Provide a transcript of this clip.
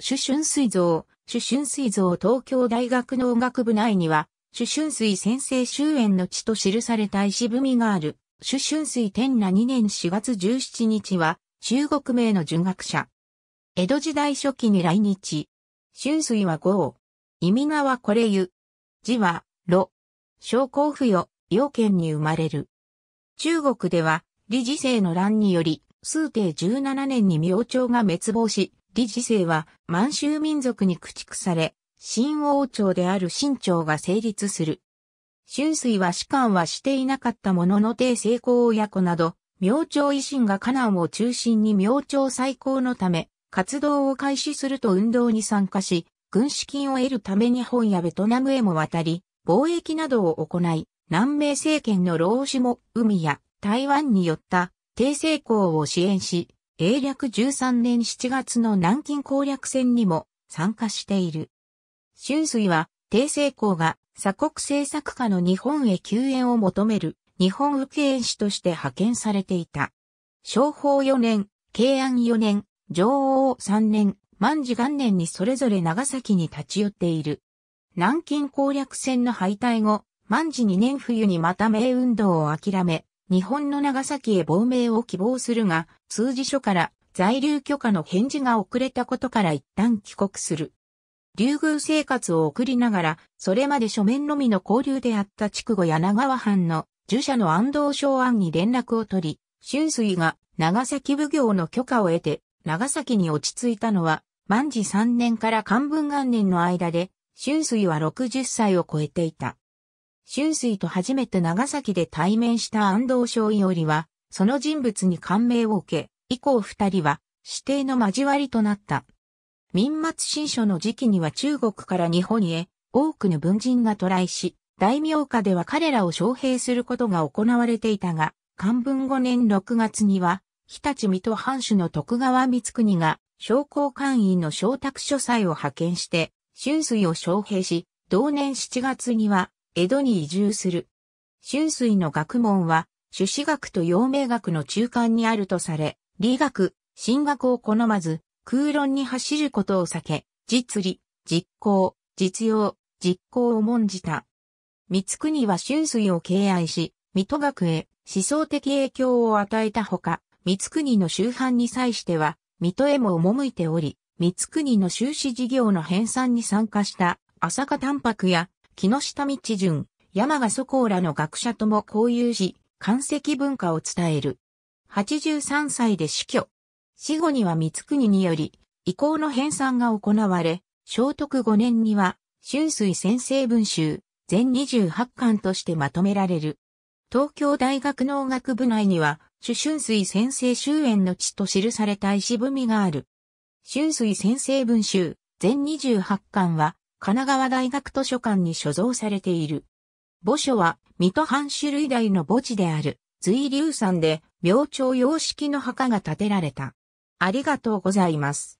主春水像、主春水像東京大学農学部内には、主春水先生終焉の地と記された石踏みがある。主春水天那2年4月17日は、中国名の儒学者。江戸時代初期に来日。春水は豪。意味川はこれゆ。字は、ろ。商工府よ、要県に生まれる。中国では、理事生の乱により、数帝17年に明朝が滅亡し、李治世は満州民族に駆逐され、新王朝である新朝が成立する。周水は士官はしていなかったものの帝成功親子など、明朝維新が河南を中心に明朝再興のため、活動を開始すると運動に参加し、軍資金を得るため日本やベトナムへも渡り、貿易などを行い、南明政権の老子も海や台湾に寄った帝成功を支援し、英略13年7月の南京攻略戦にも参加している。春水は、帝政公が鎖国政策下の日本へ救援を求める日本右援士として派遣されていた。昭法4年、慶安4年、上王3年、万事元年にそれぞれ長崎に立ち寄っている。南京攻略戦の敗退後、万事2年冬にまた名運動を諦め、日本の長崎へ亡命を希望するが、通事書から在留許可の返事が遅れたことから一旦帰国する。竜宮生活を送りながら、それまで書面のみの交流であった筑後柳川藩の儒者の安藤昭安に連絡を取り、春水が長崎奉行の許可を得て、長崎に落ち着いたのは、万治三年から漢文元年の間で、春水は60歳を超えていた。春水と初めて長崎で対面した安藤翔伊織は、その人物に感銘を受け、以降二人は、指定の交わりとなった。民末新書の時期には中国から日本へ、多くの文人が渡来し、大名家では彼らを招聘することが行われていたが、漢文5年6月には、日立水戸藩主の徳川光国が、商工会員の招託書斎を派遣して、春水を招聘し、同年7月には、江戸に移住する。春水の学問は、朱子学と陽明学の中間にあるとされ、理学、神学を好まず、空論に走ることを避け、実理、実行、実用、実行を重んじた。三国は春水を敬愛し、水戸学へ思想的影響を与えたほか、三国の周辺に際しては、水戸へも赴いており、三国の修士事業の編纂に参加した、浅香パ白や木下道順、山賀祖公らの学者とも交友し、漢石文化を伝える。83歳で死去。死後には三国により、遺構の編纂が行われ、聖徳5年には、春水先生文集、全28巻としてまとめられる。東京大学農学部内には、主春水先生終焉の地と記された石踏みがある。春水先生文集、全28巻は、神奈川大学図書館に所蔵されている。墓所は、水戸藩種類大の墓地である、随流山で、明朝様式の墓が建てられた。ありがとうございます。